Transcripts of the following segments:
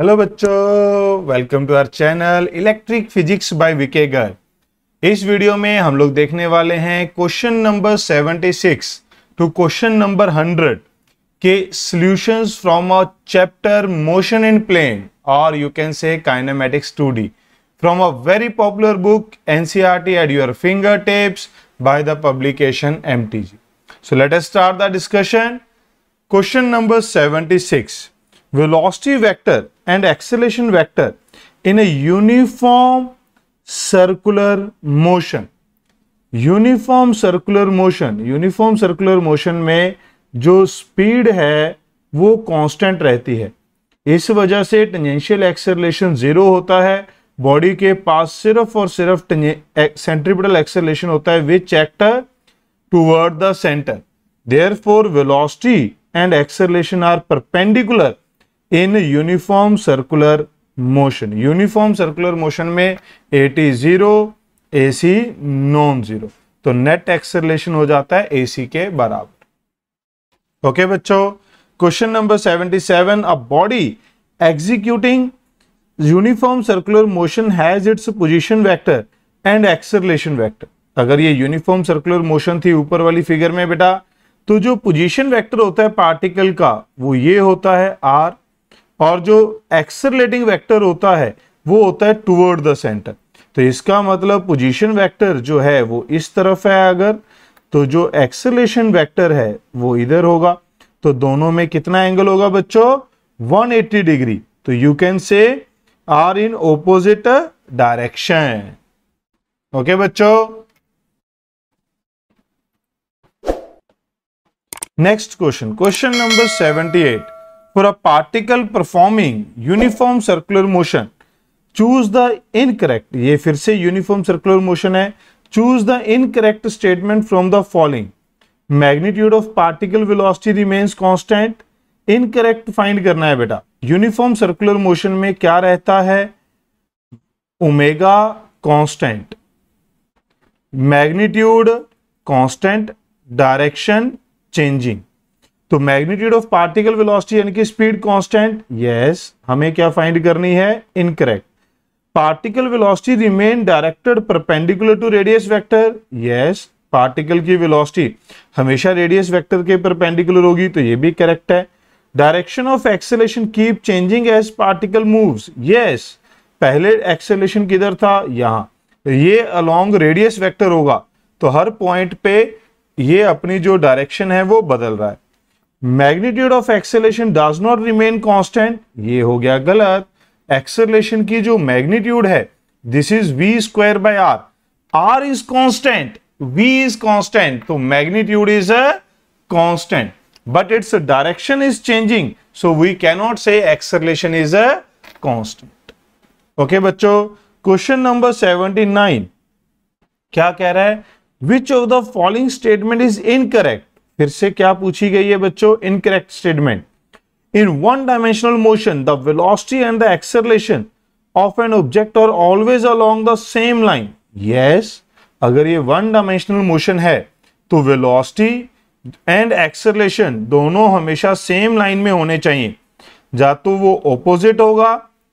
Hello बच्चों welcome to our channel electric physics by विकेगर इस वीडियो में हम लोग देखने वाले हैं question number 76 to question number 100 के solutions from a chapter motion in plane और you can say kinematics 2D from a very popular book NCRT e at your fingertips by the publication so let let start the discussion question number number six velocity vector and acceleration vector in a uniform circular motion uniform circular motion uniform circular motion में जो speed है वो constant रहती है इस वजह से tangential acceleration zero होता है बॉडी के पास सिर्फ और सिर्फ सेंट्रीपिटल एक्सेलरेशन होता है which act toward the centre therefore velocity and acceleration are perpendicular in uniform circular motion uniform circular motion में a t zero a c non zero तो नेट एक्सलेशन हो जाता है ए सी के बराबर okay बच्चों question number seventy seven a body executing uniform circular motion has its position vector and acceleration vector अगर ये यूनिफॉर्म सर्कुलर मोशन थी ऊपर वाली फिगर में बेटा तो जो पोजीशन वेक्टर होता है पार्टिकल का वो ये होता है आर और जो एक्सरलेटिंग वेक्टर होता है वो होता है टूवर्ड द सेंटर तो इसका मतलब पोजीशन वेक्टर जो है वो इस तरफ है अगर तो जो एक्सलेशन वेक्टर है वो इधर होगा तो दोनों में कितना एंगल होगा बच्चों 180 डिग्री तो you can say are in opposite direction okay बच्चों next question question number 78 for a particle performing uniform circular motion choose the incorrect ये फिर से uniform circular motion है choose the incorrect statement from the following magnitude of particle velocity remains constant incorrect find करना है बेटा uniform circular motion में क्या रहता है omega constant magnitude constant direction changing तो मैग्नीट्यूड ऑफ पार्टिकल वेलोसिटी यानी कि स्पीड कांस्टेंट यस हमें क्या फाइंड करनी है incorrect particle velocity remain directed perpendicular to radius vector yes particle की वेलोसिटी हमेशा रेडियस वेक्टर के परपेंडिकुलर होगी तो ये भी करेक्ट है direction of acceleration keep changing as particle moves yes पहले एक्सेलेशन किधर था यहां तो ये अलोंग रेडियस वेक्टर होगा तो हर पॉइंट पे ये अपनी जो डायरेक्शन है वो बदल रहा है magnitude of acceleration does not remain constant ये हो गया गलत एक्सेलेशन की जो मैग्नीट्यूड है this is v square by r r is constant v is constant तो magnitude is a constant but its direction is changing so we cannot say acceleration is a constant okay बच्चो question number seventy nine क्या कह रहा है which of the following statement is incorrect फिर से क्या पूछी गई है बच्चों incorrect statement in one dimensional motion the velocity and the acceleration of an object are always along the same line yes अगर ये वन डायमेंशनल मोशन है तो वेलोसिटी एंड एक्सेलरेशन दोनों हमेशा सेम लाइन में होने चाहिए या तो वो ऑपोजिट होगा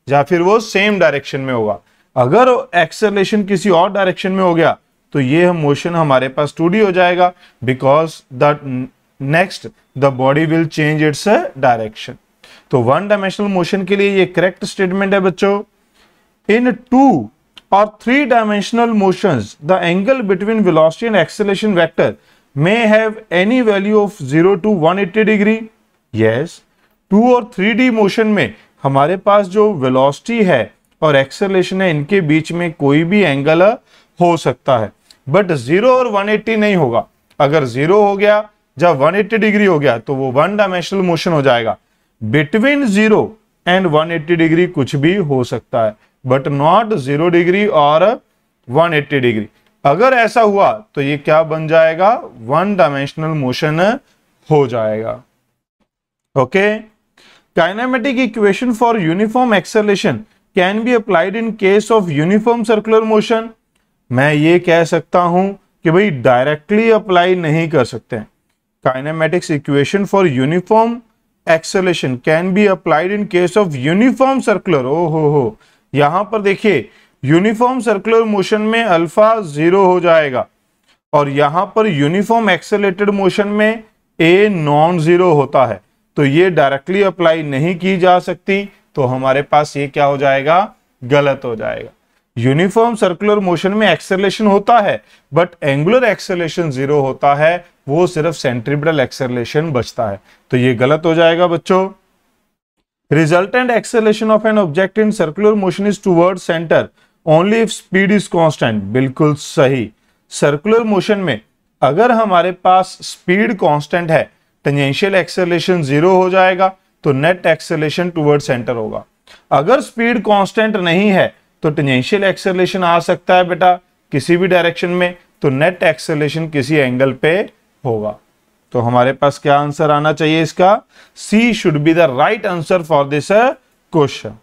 या फिर वो सेम डायरेक्शन में होगा अगर एक्सेलरेशन किसी और डायरेक्शन में हो गया तो ये हम मोशन हमारे पास टू हो जाएगा because the next the body will change its direction तो वन डायमेंशनल मोशन के लिए ये करेक्ट स्टेटमेंट है बच्चों in two three dimensional motion the angle between between and acceleration vector may have any value of zero to one eighty degree yes two और three D motion में हमारे पास जो velocity है और एक्सेलेशन है इनके बीच में कोई भी एंगल uh, हो सकता है बट जीरो और 180 नहीं होगा अगर जीरो हो गया जब 180 डिग्री हो गया तो वो वन डायमेंशनल मोशन हो जाएगा बिटवीन जीरो एंड 180 डिग्री कुछ भी हो सकता है बट नॉट जीरो डिग्री और 180 डिग्री अगर ऐसा हुआ तो ये क्या बन जाएगा वन डायमेंशनल मोशन हो जाएगा okay kinematic equation for uniform acceleration can be applied in case of uniform circular motion मैं ये कह सकता हूं कि भाई डायरेक्टली अप्लाई नहीं कर सकते kinematics equation for uniform acceleration can be applied in case of uniform circular ओ हो हो यहां पर देखिए यूनिफॉर्म सर्कुलर मोशन में अल्फा जीरो हो जाएगा और यहां पर यूनिफॉर्म एक्सेलेटेड मोशन में ए नॉन जीरो होता है तो ये डायरेक्टली अप्लाई नहीं की जा सकती तो हमारे पास ये क्या हो जाएगा गलत हो जाएगा यूनिफॉर्म सर्कुलर मोशन में एक्सेलेशन होता है बट एंगुलर एक्सेलेशन जीरो होता है वो सिर्फ सेंट्रीपिटल एक्सेलेशन बचता है तो ये गलत हो जाएगा बच्चों resultant acceleration of an object in circular motion is toward centre only if speed is constant बिल्कुल सही सर्कुलर मोशन में अगर हमारे पास स्पीड कॉन्स्टेंट है टेंजेंशियल एक्सेलेशन जीरो हो जाएगा तो नेट एक्सेलेशन टूवर्ड सेंटर होगा अगर स्पीड कांस्टेंट नहीं है तो टेंजेंशियल एक्सेलेशन आ सकता है बेटा किसी भी डायरेक्शन में तो नेट एक्सेलेशन किसी एंगल पे होगा तो हमारे पास क्या आंसर आना चाहिए इसका C should be the right answer for this question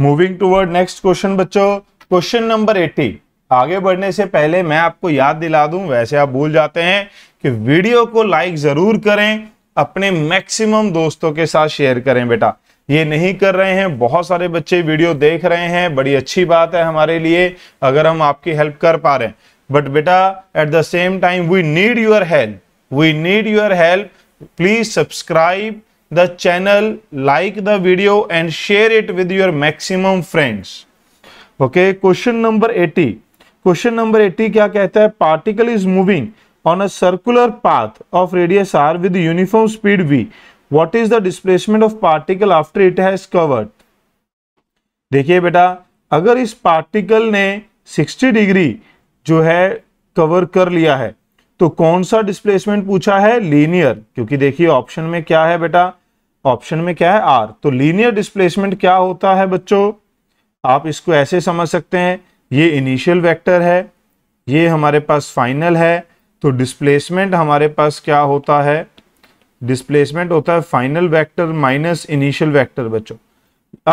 moving toward next question बच्चों क्वेश्चन नंबर एटी आगे बढ़ने से पहले मैं आपको याद दिला दूं वैसे आप भूल जाते हैं कि वीडियो को लाइक जरूर करें अपने मैक्सिमम दोस्तों के साथ शेयर करें बेटा ये नहीं कर रहे हैं बहुत सारे बच्चे वीडियो देख रहे हैं बड़ी अच्छी बात है हमारे लिए अगर हम आपकी हेल्प कर पा रहे हैं बट बेटा at the same time we need your help we need your help please subscribe the channel like the video and share it with your maximum friends okay question number eighty question number 80 क्या कहता है particle is moving on a circular path of radius r with uniform speed v what is the displacement of particle after it has covered देखिए बेटा अगर इस particle ने 60 degree जो है कवर कर लिया है तो कौन सा डिस्प्लेसमेंट पूछा है लीनियर क्योंकि देखिए ऑप्शन में क्या है बेटा ऑप्शन में क्या है आर तो लीनियर डिस्प्लेसमेंट क्या होता है बच्चों आप इसको ऐसे समझ सकते हैं ये इनिशियल वेक्टर है ये हमारे पास फाइनल है तो डिस्प्लेसमेंट हमारे पास क्या होता है डिस्प्लेसमेंट होता है final vector minus initial vector बच्चों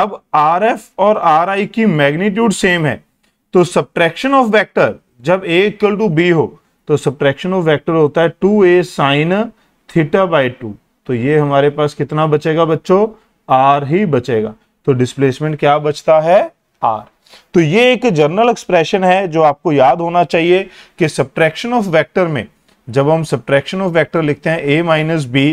अब आर एफ और आर आई की मैग्नीट्यूड सेम है तो सब्ट्रैक्शन ऑफ वेक्टर जब ए इक्वल टू बी हो तो सब्ट्रैक्शन ऑफ वेक्टर होता है two a sine theta by two तो ये हमारे पास कितना बचेगा बच्चों आर ही बचेगा तो डिस्प्लेसमेंट क्या बचता है आर तो ये एक जर्नल एक्सप्रेशन है जो आपको याद होना चाहिए कि सब्ट्रैक्शन ऑफ वेक्टर में जब हम सब्ट्रैक्शन ऑफ वेक्टर लिखते हैं ए माइनस बी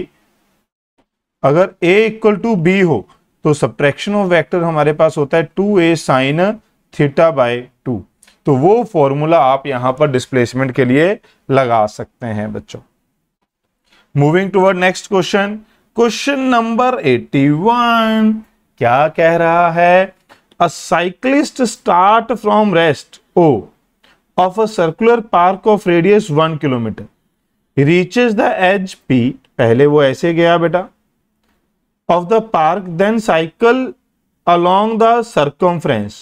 अगर ए इक्वल टू बी हो तो सब्ट्रैक्शन ऑफ वेक्टर हमारे पास होता है two a sine theta by two तो वो फॉर्मूला आप यहां पर डिस्प्लेसमेंट के लिए लगा सकते हैं बच्चों moving toward next question question number 81 क्या कह रहा है a cyclist start from rest O of a circular park of radius one kilometre reaches the edge P पहले वो ऐसे गया बेटा of the park then cycle along the circumference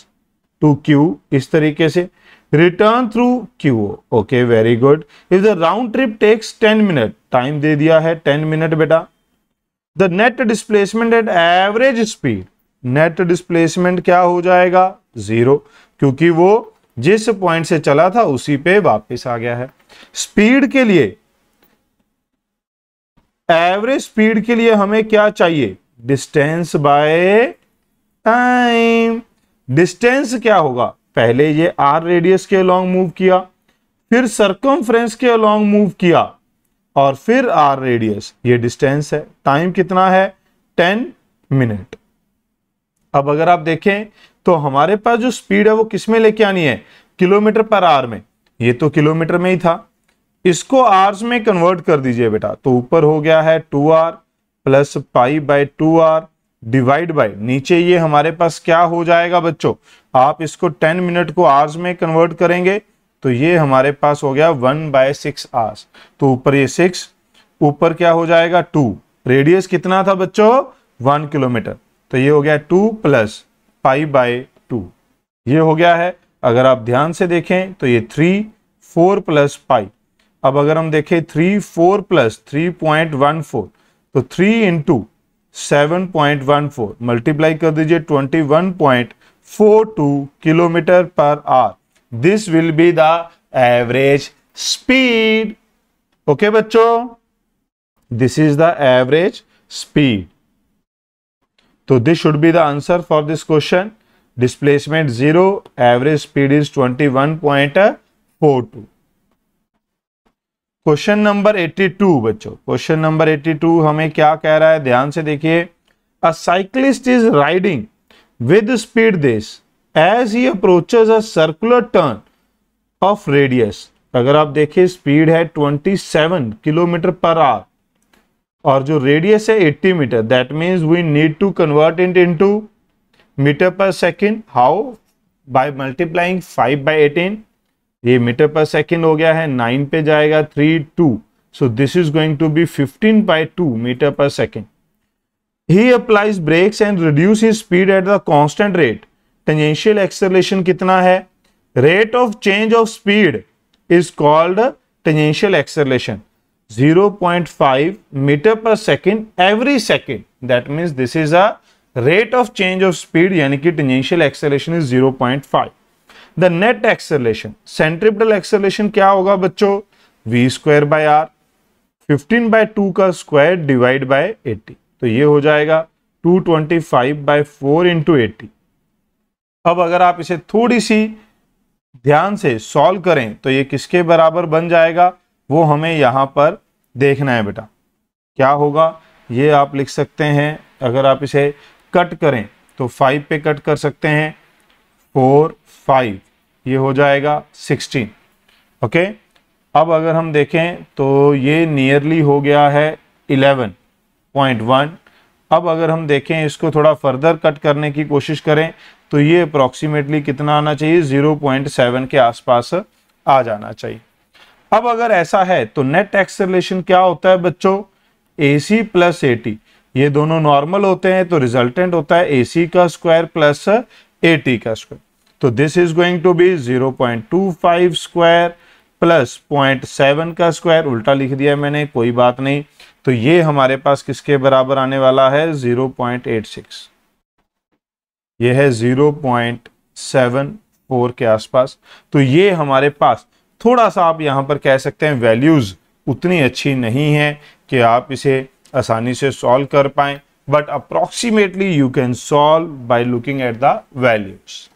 to Q इस तरीके से return through Q okay very good if the round trip takes ten minute time दे दिया है टेन मिनट बेटा the net displacement at average speed net displacement क्या हो जाएगा जीरो क्योंकि वो जिस पॉइंट से चला था उसी पे वापस आ गया है स्पीड के लिए एवरेज स्पीड के लिए हमें क्या चाहिए डिस्टेंस बाय टाइम डिस्टेंस क्या होगा पहले ये आर रेडियस के अलॉन्ग मूव किया फिर सरकमफ्रेंस के अलॉन्ग मूव किया और फिर आर रेडियस ये डिस्टेंस है टाइम कितना है टेन मिनट अब अगर आप देखें तो हमारे पास जो स्पीड है वो किसमें लेके आनी है किलोमीटर पर आर में ये तो किलोमीटर में ही था इसको आर्स में कन्वर्ट कर दीजिए बेटा तो ऊपर हो गया है two r plus pi by two r divide by नीचे ये हमारे पास क्या हो जाएगा बच्चों आप इसको टेन मिनट को आर्स में कन्वर्ट करेंगे तो ये हमारे पास हो गया वन बाय सिक्स आर्स तो ऊपर ये सिक्स ऊपर क्या हो जाएगा टू रेडियस कितना था बच्चों वन किलोमीटर तो ये हो गया two plus pi by two ये हो गया है अगर आप ध्यान से देखें तो ये थ्री फोर प्लस पाई अब अगर हम देखें three four plus three point one four तो three into seven point one four multiply कर दीजिए twenty one point four two kilometre per hour this will be the average speed okay बच्चों this is the average speed तो this should be the answer for this question displacement zero average speed is twenty one point four two question number 82 बच्चों question number 82 हमें क्या कह रहा है ध्यान से देखिए a cyclist is riding with speed this as he approaches a circular turn of radius अगर आप देखिए स्पीड है 27 किलोमीटर पर आवर और जो रेडियस है 80 metre that means we need to convert it into metre per second how by multiplying 5 by 18 ये metre per second हो गया है नाइन पे जाएगा three two so this is going to be fifteen by two metre per second he applies brakes and reduce his speed at the constant rate tangential acceleration कितना है rate of change of speed is called tangential acceleration 0.5 metre per second every second that means this is a rate of change of speed यानी कि tangential acceleration is 0.5 the net acceleration centripetal acceleration क्या होगा बच्चों v square by r fifteen by two का square divide by eighty तो ये हो जाएगा two twenty five by four into eighty अब अगर आप इसे थोड़ी सी ध्यान से सॉल्व करें तो ये किसके बराबर बन जाएगा वो हमें यहां पर देखना है बेटा क्या होगा ये आप लिख सकते हैं अगर आप इसे कट करें तो फाइव पे कट कर सकते हैं फोर फाइव ये हो जाएगा सिक्सटीन ओके अब अगर हम देखें तो ये नियरली हो गया है इलेवन पॉइंट वन अब अगर हम देखें इसको थोड़ा फर्दर कट करने की कोशिश करें तो ये अप्रॉक्सीमेटली कितना आना चाहिए ज़ीरो पॉइंट सेवन के आसपास आ जाना चाहिए अब अगर ऐसा है तो नेट टैक्स रिलेशन क्या होता है बच्चों ए सी प्लस ए टी ये दोनों नॉर्मल होते हैं तो रिजल्टेंट होता है ए सी का स्क्वायर प्लस एटी तो का स्क्वायर तो this is going to be zero point two five square plus point seven का स्क्वायर उल्टा लिख दिया मैंने कोई बात नहीं तो ये हमारे पास किसके बराबर आने वाला है जीरो पॉइंट एट सिक्स ये है जीरो पॉइंट सेवन फोर के आसपास तो ये हमारे पास थोड़ा सा आप यहां पर कह सकते हैं वैल्यूज़ उतनी अच्छी नहीं है कि आप इसे आसानी से सॉल्व कर पाएं but approximately you can solve by looking at the values.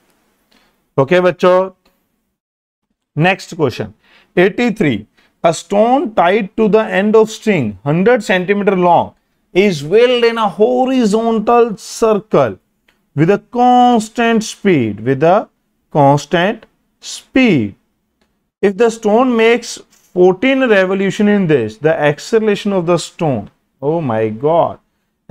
Okay, bacho. Next question. 83. A stone tied to the end of string 100 centimeter long is wheeled in a horizontal circle with a constant speed with a constant speed. If the stone makes 14 revolution in this, the acceleration of the stone, oh my god,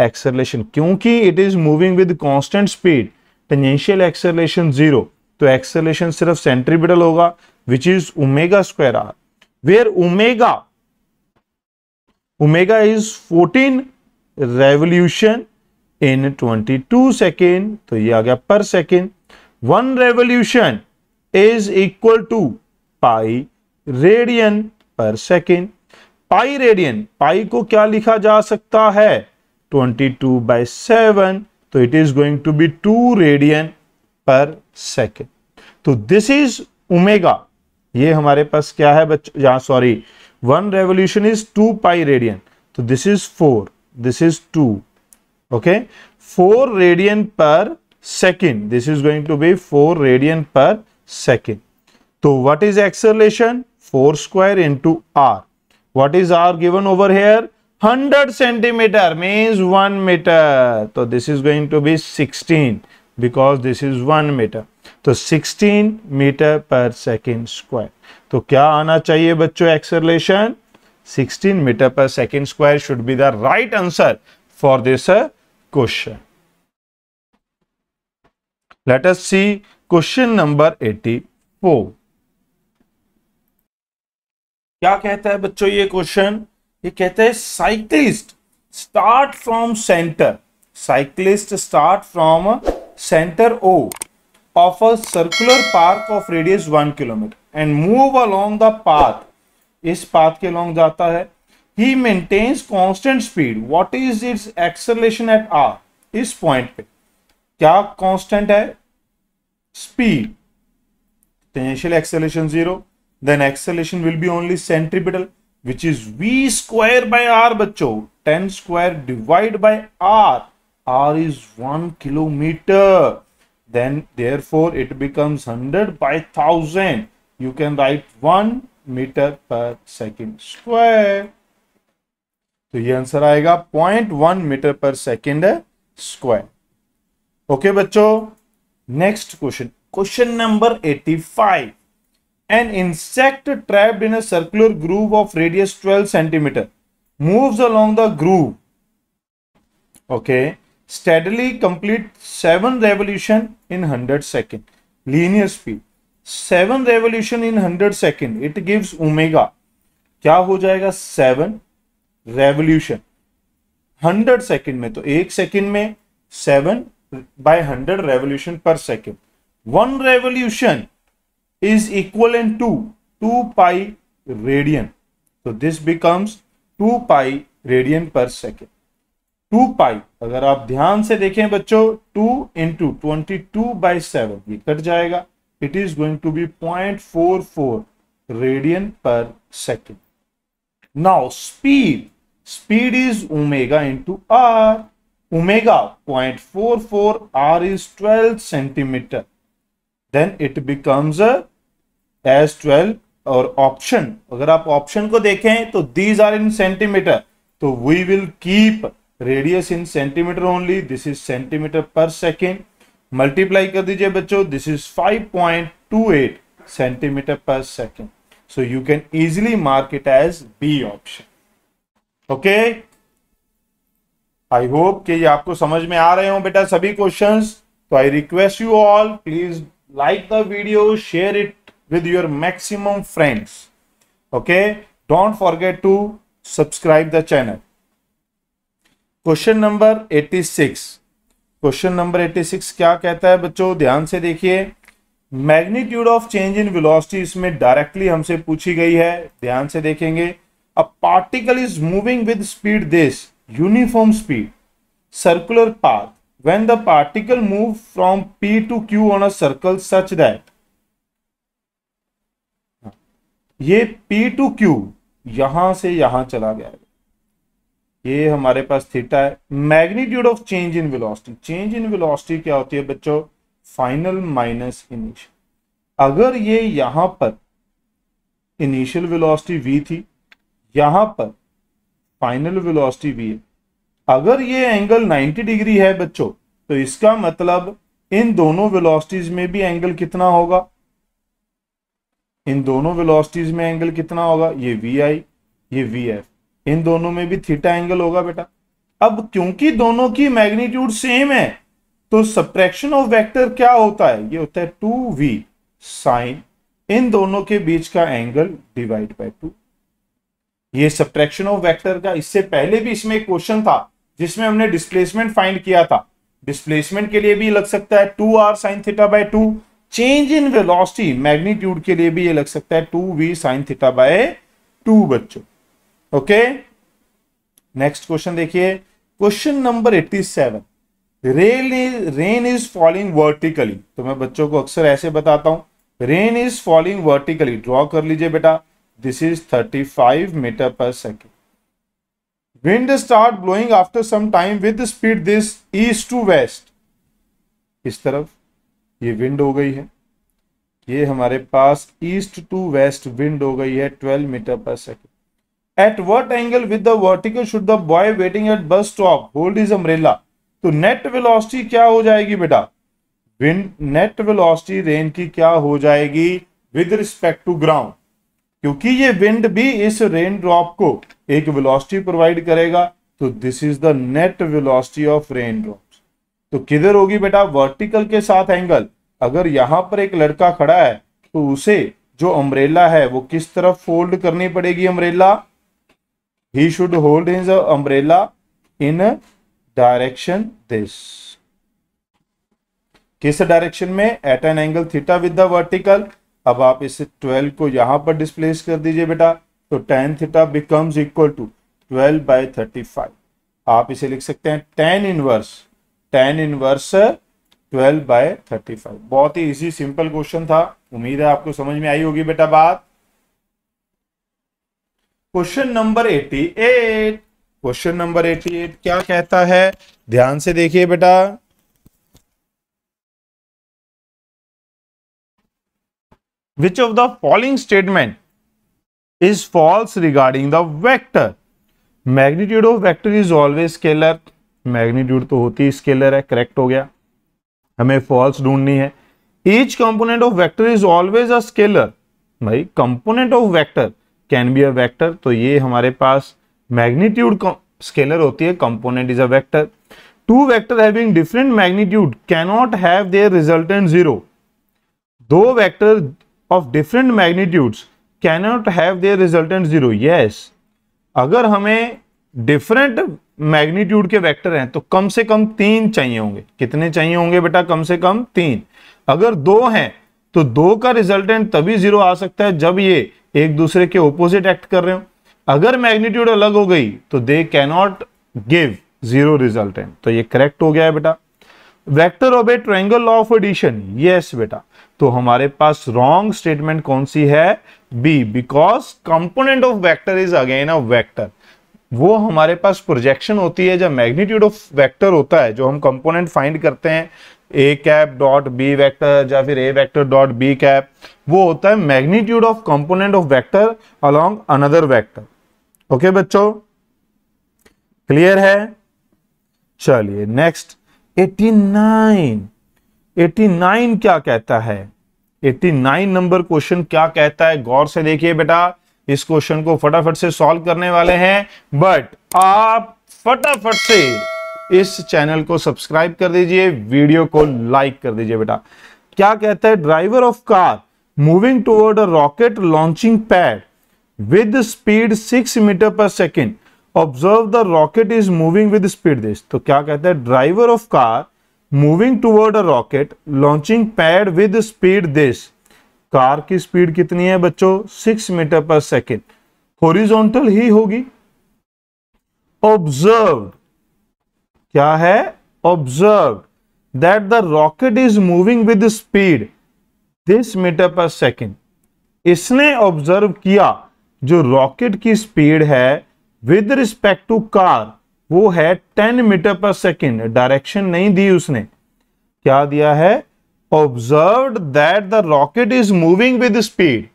acceleration क्योंकि it is moving with constant speed tangential acceleration zero तो acceleration सिर्फ centripetal होगा which is omega square r where omega omega is 14 revolution in 22 second तो ये आ गया per second one revolution is equal to pi radian per second pi radian pi को क्या लिखा जा सकता है 22 by 7 so it is going to be 2 radian per second तो दिस इज ओमेगा ये हमारे पास क्या है बच्चों यहाँ sorry one revolution is two pi radian तो this is four this is two okay four radian per second this is going to be four radian per second तो what is acceleration four square into r what is r given over here 100 centimetre means 1 metre तो this is going to be 16 because this is 1 metre तो 16 metre per second square तो क्या आना चाहिए बच्चों acceleration 16 metre per second square should be the right answer for this question let us see question number 84 क्या कहता है बच्चों ये क्वेश्चन ये कहते हैं cyclist start from centre cyclist start from centre O of a circular park of radius one kilometre and move along the path इस path के अलोंग जाता है he maintains constant speed what is its acceleration at r इस point पे क्या constant है speed potential acceleration zero then acceleration will be only centripetal which is v square by r बच्चों ten square divide by r r is one kilometre then therefore it becomes hundred by thousand you can write one metre per second square तो ये answer आएगा point one metre per second square okay बच्चों next question question number eighty five An insect trapped in a circular groove of radius 12 centimeter moves along the groove. Okay. Steadily completes 7 revolution in 100 second. Linear speed. 7 revolution in 100 second. It gives omega. क्या हो जाएगा 7 revolution 100 second में तो एक second में 7 by 100 revolution per second one revolution is equivalent to 2 pi radian. So this becomes 2 pi radian per second. 2 pi, अगर आप ध्यान से देखें 2 into 22 by 7, ये कट जाएगा, it is going to be 0.44 radian per second. Now speed, speed is omega into r, omega 0.44 r is 12 centimeter, then it becomes a as twelve और option अगर आप ऑप्शन को देखें तो दीज आर इन सेंटीमीटर तो we will keep radius in centimetre only this is centimetre per second multiply कर दीजिए बच्चों this is 5.28 centimetre per second so you can easily mark it as b option okay I hope कि ये आपको समझ में आ रहे हो बेटा सभी क्वेश्चंस तो I request you all please like the video share it with your maximum friends okay don't forget to subscribe the channel question number 86 question number 86 क्या कहता है बच्चों ध्यान से देखिए magnitude of change in velocity इसमें directly हमसे पूछी गई है ध्यान से देखेंगे a particle is moving with speed this uniform speed circular path when the particle move from p to q on a circle such that ये P टू क्यू यहां से यहां चला गया ये हमारे पास थीटा है magnitude of change in velocity change in velocity क्या होती है बच्चों फाइनल माइनस इनिशियल अगर ये यहां पर इनिशियल वेलोसिटी v थी यहां पर फाइनल वेलोसिटी v है अगर ये एंगल 90 डिग्री है बच्चों तो इसका मतलब इन दोनों वेलोसिटीज में भी एंगल कितना होगा इन दोनों वेलोसिटीज में एंगल कितना होगा ये वी आई ये वी एफ इन दोनों में भी थीटा एंगल होगा बेटा अब क्योंकि दोनों की मैग्नीट्यूड सेम है तो सप्रेक्शन ऑफ वेक्टर क्या होता है ये होता है टू वी साइन इन दोनों के बीच का एंगल डिवाइड बाय टू ये सप्रेक्शन ऑफ वेक्टर का इससे पहले भी इसमें एक क्वेश्चन था जिसमें हमने डिस्प्लेसमेंट फाइंड किया था डिस्प्लेसमेंट के लिए भी लग सकता है two r sine theta by two change in velocity magnitude के लिए भी ये लग सकता है two v sine theta by two बच्चों ओके नेक्स्ट क्वेश्चन देखिए question number eighty seven rail is rain is falling vertically तो मैं बच्चों को अक्सर ऐसे बताता हूं rain is falling vertically draw कर लीजिए बेटा this is thirty five metre per second wind start blowing after some time with speed this east to west इस तरफ ये विंड हो गई है ये हमारे पास ईस्ट टू वेस्ट विंड हो गई है 12 metre per second at what angle with the vertical should the boy waiting at bus stop hold his umbrella तो नेट वेलोसिटी क्या हो जाएगी बेटा विंड नेट वेलोसिटी रेन की क्या हो जाएगी विद रिस्पेक्ट टू ग्राउंड क्योंकि ये विंड भी इस रेन ड्रॉप को एक वेलोसिटी प्रोवाइड करेगा तो this is the net velocity of rain drop तो किधर होगी बेटा वर्टिकल के साथ एंगल अगर यहां पर एक लड़का खड़ा है तो उसे जो अम्ब्रेला है वो किस तरफ फोल्ड करनी पड़ेगी umbrella he should hold his umbrella in direction this किस डायरेक्शन में at an angle theta with the vertical अब आप इस 12 को यहां पर डिस्प्लेस कर दीजिए बेटा तो tan theta becomes equal to 12 by 35 आप इसे लिख सकते हैं tan inverse tan inverse twelve by thirty five बहुत ही इजी सिंपल क्वेश्चन था उम्मीद है आपको समझ में आई होगी बेटा बात question number eighty eight question number eighty eight क्या कहता है ध्यान से देखिए बेटा which of the following statement is false regarding the vector magnitude of vector is always scalar magnitude तो होती है स्केलर है करेक्ट हो गया हमें फॉल्स ढूंढनी है each component of vector is always a scalar भाई component of vector can be a vector तो ये हमारे पास मैग्नीट्यूड स्केलर होती है component is a vector two vector having different magnitude cannot have their resultant zero दो vector of different magnitudes cannot have their resultant zero yes अगर हमें different magnitude के वेक्टर हैं तो कम से कम तीन चाहिए होंगे कितने चाहिए होंगे बेटा कम से कम तीन अगर दो हैं तो दो का रिजल्टेंट तभी जीरो आ सकता है जब ये एक दूसरे के ओपोजिट एक्ट कर रहे हो अगर मैग्नीट्यूड अलग हो गई तो they cannot give zero resultant तो ये करेक्ट हो गया है बेटा vector of a triangle law of addition yes बेटा तो हमारे पास रॉन्ग स्टेटमेंट कौन सी है b because component of vector is again a vector वो हमारे पास प्रोजेक्शन होती है जब मैग्नीट्यूड ऑफ वेक्टर होता है जो हम कंपोनेंट फाइंड करते हैं a cap dot b vector या फिर a vector dot b cap वो होता है magnitude of component of vector along another vector okay बच्चों क्लियर है चलिए नेक्स्ट 89 89 क्या कहता है 89 नंबर क्वेश्चन क्या कहता है गौर से देखिए बेटा इस क्वेश्चन को फटाफट से सॉल्व करने वाले हैं बट आप फटाफट से इस चैनल को सब्सक्राइब कर दीजिए वीडियो को लाइक कर दीजिए बेटा क्या कहता है driver of car moving toward a rocket launching pad with speed six metre per second observe the rocket is moving with speed this तो क्या कहता है driver of car moving toward a rocket launching pad with speed this car की speed कितनी है बच्चों six metre per second horizontal ही होगी ऑब्जर्व क्या है observe that the rocket is moving with speed this metre per second इसने observe किया जो रॉकेट की स्पीड है विद रिस्पेक्ट टू कार वो है ten metre per second direction नहीं दी उसने क्या दिया है observe that the rocket is moving with speed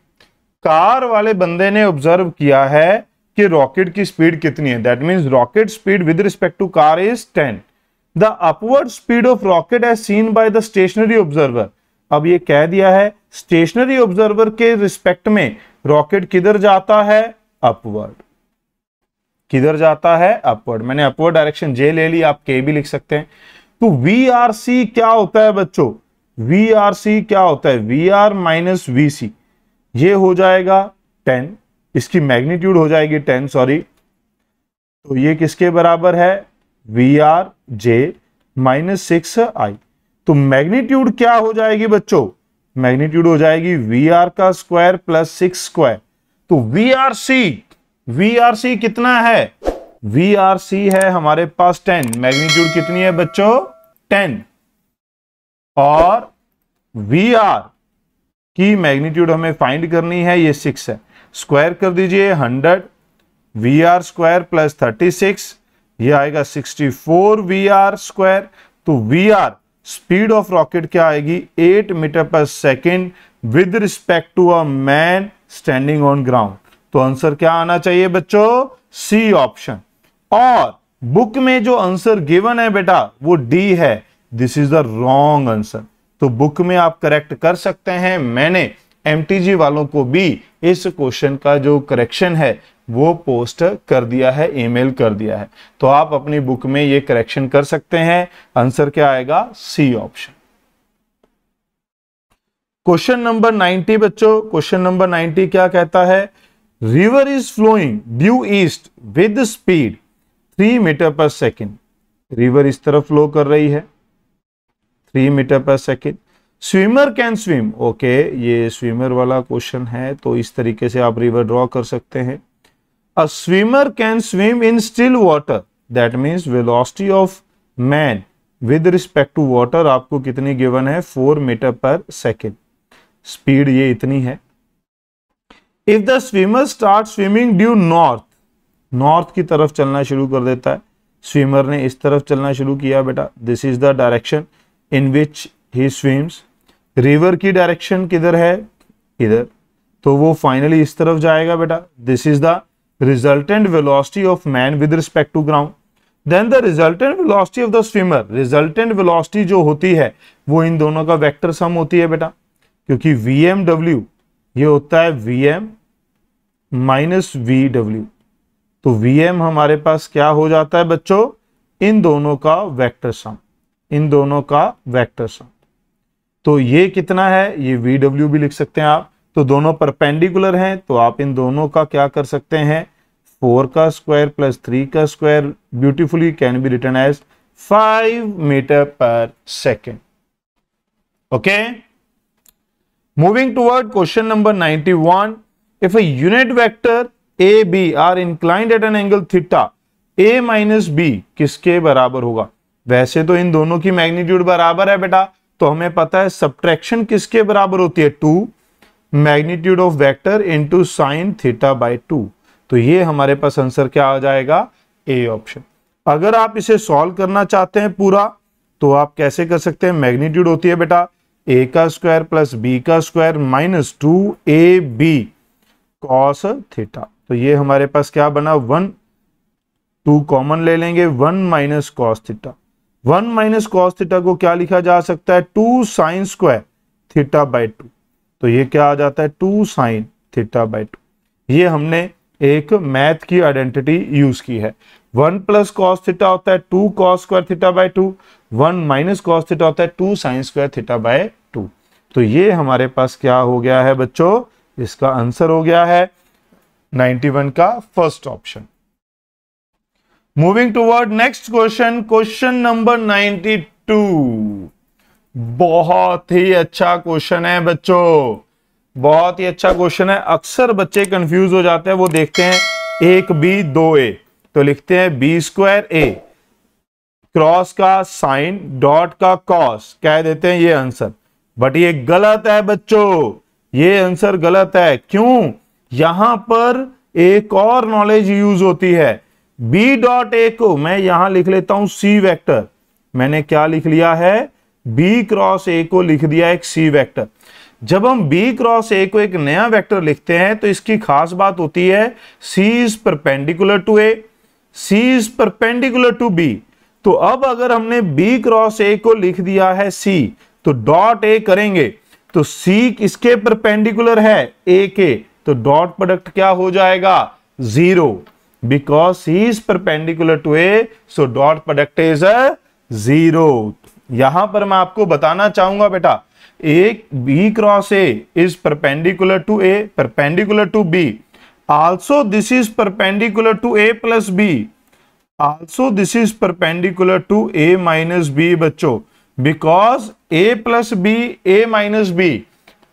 car वाले बंदे ने ऑब्जर्व किया है कि रॉकेट की स्पीड कितनी है that means rocket speed with respect to car is ten the upward speed of rocket as seen by the stationary observer अब ये कह दिया है स्टेशनरी ऑब्जर्वर के रिस्पेक्ट में रॉकेट किधर जाता है अपवर्ड किधर जाता है अपवर्ड मैंने अपवर्ड डायरेक्शन जे ले ली आप के भी लिख सकते हैं तो वी आर सी क्या होता है बच्चों वी आर सी क्या होता है we R minus V C ये हो जाएगा टेन इसकी मैग्नीट्यूड हो जाएगी टेन सॉरी तो ये किसके बराबर है we r j minus six i तो मैग्नीट्यूड क्या हो जाएगी बच्चों मैग्नीट्यूड हो जाएगी वी आर का स्क्वायर प्लस सिक्स स्क्वायर तो v r c v r c कितना है वी आर सी है हमारे पास टेन मैग्नीट्यूड कितनी है बच्चों टेन और वी आर की मैग्नीट्यूड हमें फाइंड करनी है ये सिक्स है स्क्वायर कर दीजिए hundred v r square plus thirty six यह आएगा sixty four v r square तो v r speed of rocket क्या आएगी eight metre per second with respect to a man standing on ground तो answer क्या आना चाहिए बच्चों सी ऑप्शन और बुक में जो आंसर गिवन है बेटा वो डी है this is the wrong answer तो बुक में आप करेक्ट कर सकते हैं मैंने एम वालों को भी इस क्वेश्चन का जो करेक्शन है वो पोस्ट कर दिया है ईमेल कर दिया है तो आप अपनी बुक में ये करेक्शन कर सकते हैं आंसर क्या आएगा सी ऑप्शन क्वेश्चन नंबर 90 बच्चों क्वेश्चन नंबर 90 क्या कहता है river is flowing due east with speed three metre per second river इस तरफ फ्लो कर रही है three metre per second swimmer can swim okay ये स्विमर वाला क्वेश्चन है तो इस तरीके से आप रिवर ड्रॉ कर सकते हैं a swimmer can swim in still water that means velocity of man with respect to water आपको कितनी गिवन है four metre per second speed ये इतनी है if the swimmer start swimming due north north की तरफ चलना शुरू कर देता है स्विमर ने इस तरफ चलना शुरू किया बेटा this is the direction in which he swims river की डायरेक्शन किधर है इधर तो वो फाइनली इस तरफ जाएगा बेटा this is the resultant velocity of man with respect to ground then the resultant velocity of the swimmer resultant velocity जो होती है वो इन दोनों का वेक्टर सम होती है बेटा क्योंकि वी एम डब्ल्यू ये होता है वी एम माइनस वी डब्ल्यू तो वी एम हमारे पास क्या हो जाता है बच्चों इन दोनों का वेक्टर सम इन दोनों का वेक्टर सम तो ये कितना है ये वी डब्ल्यू भी लिख सकते हैं आप तो दोनों परपेंडिकुलर हैं तो आप इन दोनों का क्या कर सकते हैं फोर का स्क्वायर प्लस थ्री का square beautifully can be written as five metre per second okay moving toward question number one if a unit vector a b are inclined at an angle theta a minus b किसके बराबर होगा वैसे तो इन दोनों की magnitude बराबर है बेटा तो हमें पता है सब्ट्रैक्शन किसके बराबर होती है two magnitude of vector into sine theta by two तो ये हमारे पास आंसर क्या आ जाएगा ए ऑप्शन अगर आप इसे सॉल्व करना चाहते हैं पूरा तो आप कैसे कर सकते हैं मैग्नीट्यूड होती है बेटा ए का स्क्वायर प्लस बी का square minus two A B cos theta तो ये हमारे पास क्या बना वन टू कॉमन ले लेंगे one minus cos theta one minus cos theta को क्या लिखा जा सकता है two sine square theta by two तो ये क्या आ जाता है two sine theta by two ये हमने एक मैथ की आइडेंटिटी यूज की है वन प्लस कॉस थीटा होता है two cos square theta by two one minus cos theta होता है two sine square theta by two तो ये हमारे पास क्या हो गया है बच्चों इसका आंसर हो गया है वन का first option moving toward next question question number 92 बहुत ही अच्छा क्वेश्चन है बच्चों बहुत ही अच्छा क्वेश्चन है अक्सर बच्चे कंफ्यूज हो जाते हैं वो देखते हैं एक बी दो ए तो लिखते हैं बी स्क्वायर ए क्रॉस का साइन डॉट का कॉस कह देते हैं ये आंसर बट ये गलत है बच्चों ये आंसर गलत है क्यों यहां पर एक और नॉलेज यूज होती है बी डॉट ए को मैं यहां लिख लेता हूं सी वेक्टर मैंने क्या लिख लिया है बी क्रॉस ए को लिख दिया एक सी वेक्टर जब हम बी क्रॉस ए को एक नया वेक्टर लिखते हैं तो इसकी खास बात होती है C is perpendicular to A C is perpendicular to B तो अब अगर हमने बी क्रॉस ए को लिख दिया है सी तो डॉट ए करेंगे तो सी किसके परपेंडिकुलर है ए के तो डॉट प्रोडक्ट क्या हो जाएगा zero because he is perpendicular to a so dot product is a zero यहां पर मैं आपको बताना चाहूंगा बेटा एक B cross A is perpendicular to A perpendicular to B also this is perpendicular to A plus B also this is perpendicular to A minus B बच्चों because A plus B A minus B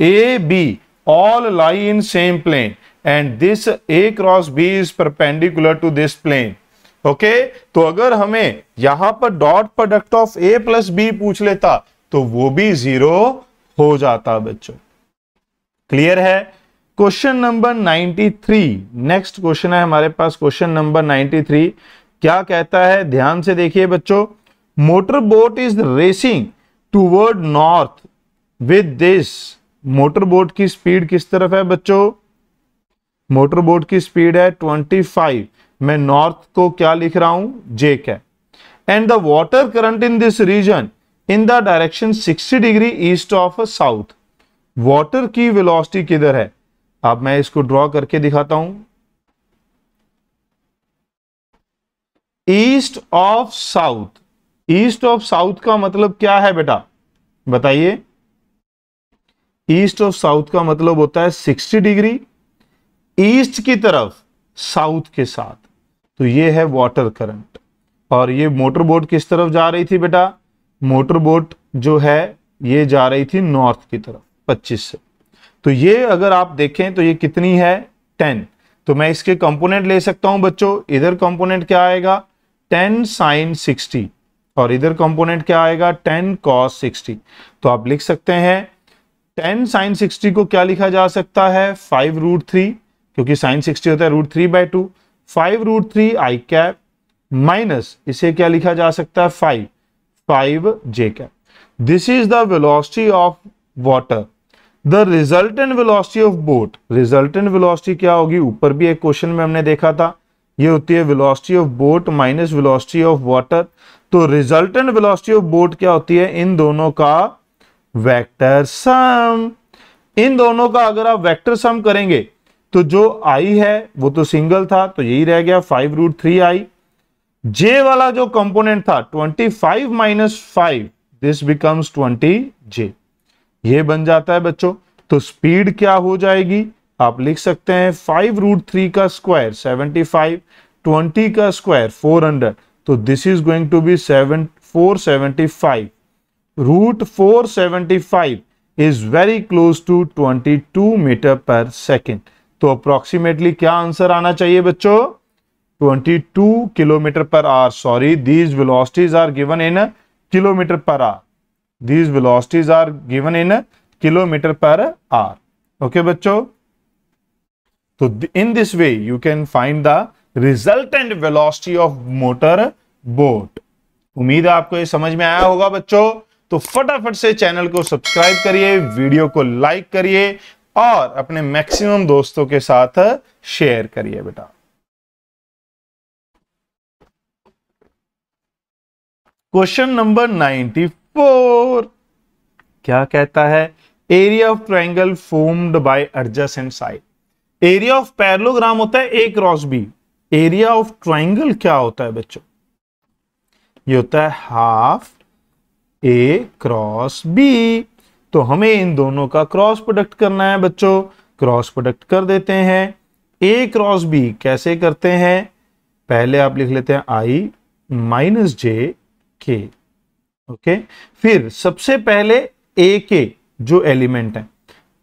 A B all lie in same plane and this A cross B is perpendicular to this plane okay तो अगर हमें यहां पर dot product of A plus B पूछ लेता तो वो भी जीरो हो जाता बच्चों क्लियर है क्वेश्चन नंबर 93 नेक्स्ट क्वेश्चन है हमारे पास क्वेश्चन नंबर 93 क्या कहता है ध्यान से देखिए बच्चों motor boat is racing toward north with this motor boat की स्पीड किस तरफ है बच्चों मोटर बोट की स्पीड है 25 मैं नॉर्थ को क्या लिख रहा हूं जे है and the water current in this region in the direction 60 degree east of south water की वेलोसिटी किधर है अब मैं इसको ड्रॉ करके दिखाता हूं east of south east of south का मतलब क्या है बेटा बताइए ईस्ट ऑफ साउथ का मतलब होता है 60 डिग्री ईस्ट की तरफ साउथ के साथ तो ये है वाटर करंट और ये मोटर बोट किस तरफ जा रही थी बेटा मोटर बोट जो है ये जा रही थी नॉर्थ की तरफ 25 से तो ये अगर आप देखें तो ये कितनी है 10 तो मैं इसके कंपोनेंट ले सकता हूं बच्चों इधर कंपोनेंट क्या आएगा 10 साइन 60 और इधर कंपोनेंट क्या आएगा 10 कॉस 60 तो आप लिख सकते हैं 10 साइन 60 को क्या लिखा जा सकता है फाइव रूट थ्री क्योंकि साइन सिक्सटी होता है root three by two five root three I cap minus इसे क्या लिखा जा सकता है five five J cap this is the velocity of water the resultant velocity of boat resultant velocity क्या होगी ऊपर भी एक क्वेश्चन में हमने देखा था ये होती है velocity of boat minus velocity of water तो रिजल्टेंट वेलोसिटी ऑफ बोट क्या होती है इन दोनों का वेक्टर सम इन दोनों का अगर आप वेक्टर सम करेंगे तो जो आई है वो तो सिंगल था तो यही रह गया five root three I J वाला जो कंपोनेंट था twenty five minus five this becomes twenty J ये बन जाता है बच्चों तो स्पीड क्या हो जाएगी आप लिख सकते हैं फाइव रूट थ्री का स्क्वायर सेवेंटी फाइव ट्वेंटी का स्क्वायर फोर हंड्रेड तो this is going to be seven four seventy five root four seventy five is very close to twenty two metre per second तो approximately क्या answer आना चाहिए बच्चों 22 kilometer per hour sorry these velocities are given in kilometer per hour these velocities are given in kilometer per hour okay बच्चों तो इन this way you can find the resultant velocity of motor boat उम्मीद है आपको ये समझ में आया होगा बच्चों तो फटाफट से चैनल को सब्सक्राइब करिए वीडियो को लाइक करिए और अपने मैक्सिमम दोस्तों के साथ शेयर करिए बेटा क्वेश्चन नंबर 94 क्या कहता है area of triangle formed by and side area of parallelogram होता है A cross B area of triangle क्या होता है बच्चों ये होता है हाफ ए क्रॉस बी तो हमें इन दोनों का क्रॉस प्रोडक्ट करना है बच्चों क्रॉस प्रोडक्ट कर देते हैं ए क्रॉस बी कैसे करते हैं पहले आप लिख लेते हैं आई माइनस जे के ओके फिर सबसे पहले ए के जो एलिमेंट है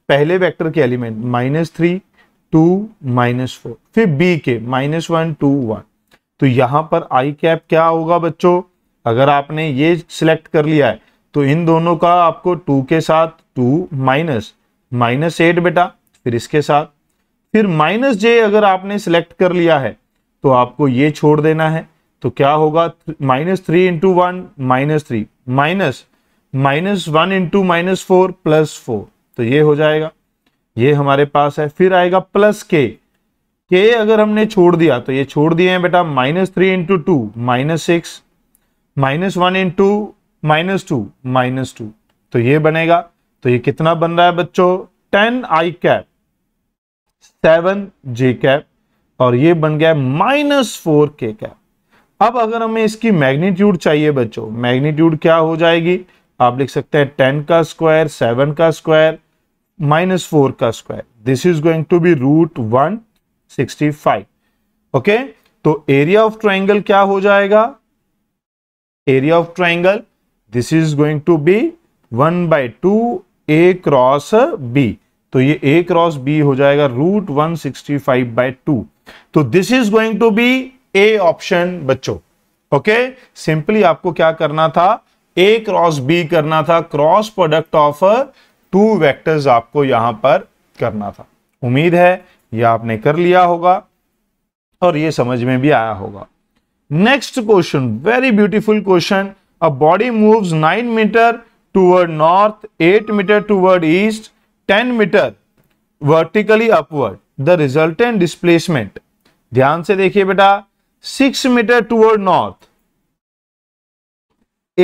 पहले वेक्टर के element minus three two minus four फिर बी के माइनस वन टू वन तो यहां पर आई कैप क्या होगा बच्चों अगर आपने ये सिलेक्ट कर लिया है तो इन दोनों का आपको टू के साथ टू माइनस माइनस एट बेटा फिर इसके साथ फिर माइनस जे अगर आपने सेलेक्ट कर लिया है तो आपको ये छोड़ देना है तो क्या होगा minus three into one minus three minus minus one into minus four plus four तो ये हो जाएगा ये हमारे पास है फिर आएगा प्लस के के अगर हमने छोड़ दिया तो ये छोड़ दिए हैं बेटा minus three into two minus six minus one into minus two minus two तो ये बनेगा तो ये कितना बन रहा है बच्चों ten I cap seven J cap और ये बन गया माइनस फोर के कैप अब अगर हमें इसकी मैग्नीट्यूड चाहिए बच्चों मैग्नीट्यूड क्या हो जाएगी आप लिख सकते हैं टेन का स्क्वायर सेवन का स्क्वायर माइनस फोर का square this is going to be root one sixty five okay तो एरिया ऑफ ट्राइंगल क्या हो जाएगा area of triangle this is going to be one by two A cross B तो ये A cross B हो जाएगा root one sixty five by two तो this is going to be A option बच्चों okay simply आपको क्या करना था ए क्रॉस बी करना था cross product of two vectors आपको यहां पर करना था उम्मीद है ये आपने कर लिया होगा और ये समझ में भी आया होगा next question very beautiful question a body moves nine meter toward north eight meter toward east ten meter vertically upward the resultant displacement ध्यान से देखिए बेटा six meter toward north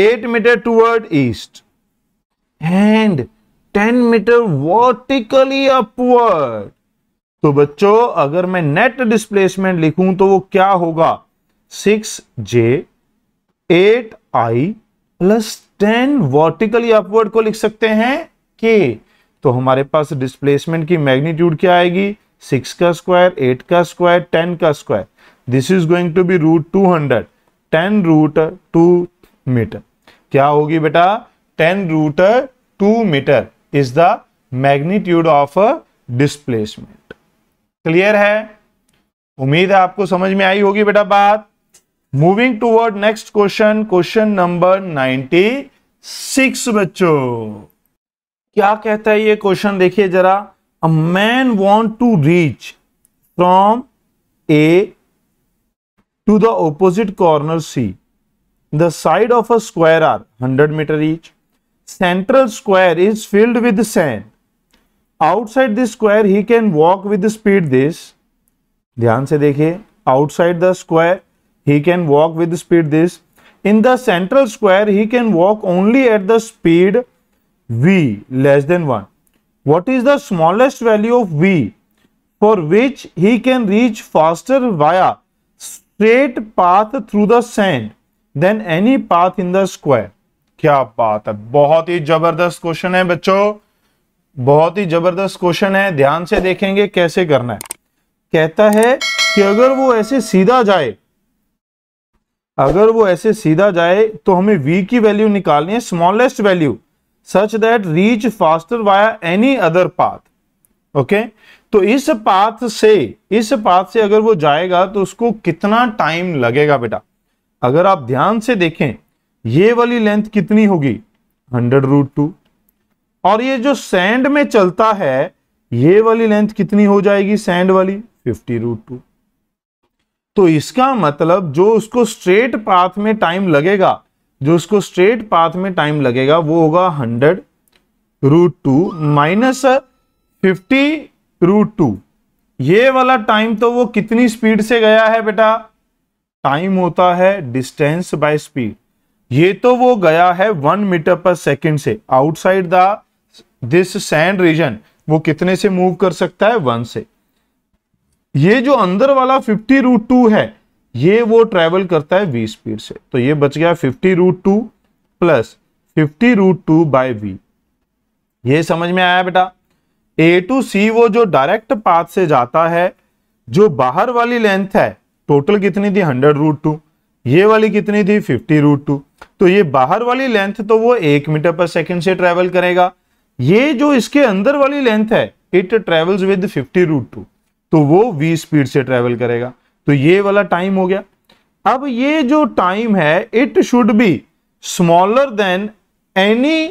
eight meter toward east and ten meter vertically upward तो बच्चों अगर मैं net displacement लिखूं तो वो क्या होगा six J eight I plus ten vertically upward को लिख सकते हैं के तो हमारे पास डिस्प्लेसमेंट की मैग्नीट्यूड क्या आएगी सिक्स का स्क्वायर एट का स्क्वायर टेन का square this is going to be root two hundred ten root two meter क्या होगी बेटा ten root two meter is the magnitude of displacement clear है उम्मीद है आपको समझ में आई होगी बेटा बात moving toward next question question number ninety six बच्चो क्या कहता है ये क्वेश्चन देखिए जरा a man want to reach from A to the opposite corner C the side of a square are hundred meter each central square is filled with sand outside the square he can walk with speed this ध्यान से देखिए outside the square he can walk with speed this. In the central square, he can walk only at the speed v less than 1. What is the smallest value of v for which he can reach faster via straight path through the sand than any path in the square? kya baat hai bahut hi zabardast question hai bachcho बहुत ही जबरदस्त question है ध्यान से देखेंगे कैसे करना है कहता है कि अगर वो ऐसे सीधा जाए अगर वो ऐसे सीधा जाए तो हमें वी की वैल्यू निकालनी है smallest value such that reach faster via any other path okay तो इस पाथ से इस पाथ से अगर वो जाएगा तो उसको कितना टाइम लगेगा बेटा अगर आप ध्यान से देखें ये वाली लेंथ कितनी होगी हंड्रेड रूट टू और ये जो सैंड में चलता है ये वाली लेंथ कितनी हो जाएगी सैंड वाली फिफ्टी रूट टू तो इसका मतलब जो उसको स्ट्रेट पाथ में टाइम लगेगा जो उसको स्ट्रेट पाथ में टाइम लगेगा वो होगा hundred root two minus fifty root two ये वाला टाइम तो वो कितनी स्पीड से गया है बेटा टाइम होता है डिस्टेंस बाय स्पीड ये तो वो गया है वन मीटर पर सेकंड से outside the this sand region वो कितने से मूव कर सकता है वन से ये जो अंदर वाला फिफ्टी रूट टू है ये वो ट्रेवल करता है वी स्पीड से तो ये बच गया fifty root two plus fifty root two by V ये समझ में आया बेटा ए टू सी वो जो डायरेक्ट पाथ से जाता है जो बाहर वाली लेंथ है टोटल कितनी थी हंड्रेड रूट टू ये वाली कितनी थी फिफ्टी रूट टू तो ये बाहर वाली लेंथ तो वो एक मीटर पर सेकेंड से ट्रेवल करेगा ये जो इसके अंदर वाली लेंथ है it travels with fifty root two तो वो वी स्पीड से ट्रेवल करेगा तो ये वाला टाइम हो गया अब ये जो टाइम है it should be smaller than any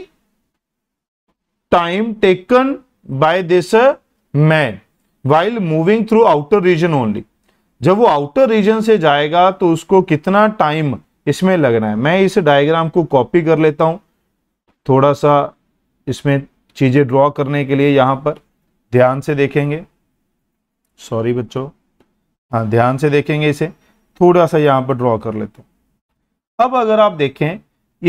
time taken by this man while moving through outer region only जब वो आउटर रीजन से जाएगा तो उसको कितना टाइम इसमें लगना है मैं इस डायग्राम को कॉपी कर लेता हूं थोड़ा सा इसमें चीज़ें ड्रॉ करने के लिए यहां पर ध्यान से देखेंगे सॉरी बच्चों हाँ ध्यान से देखेंगे इसे थोड़ा सा यहाँ पर ड्रॉ कर लेते हैं अब अगर आप देखें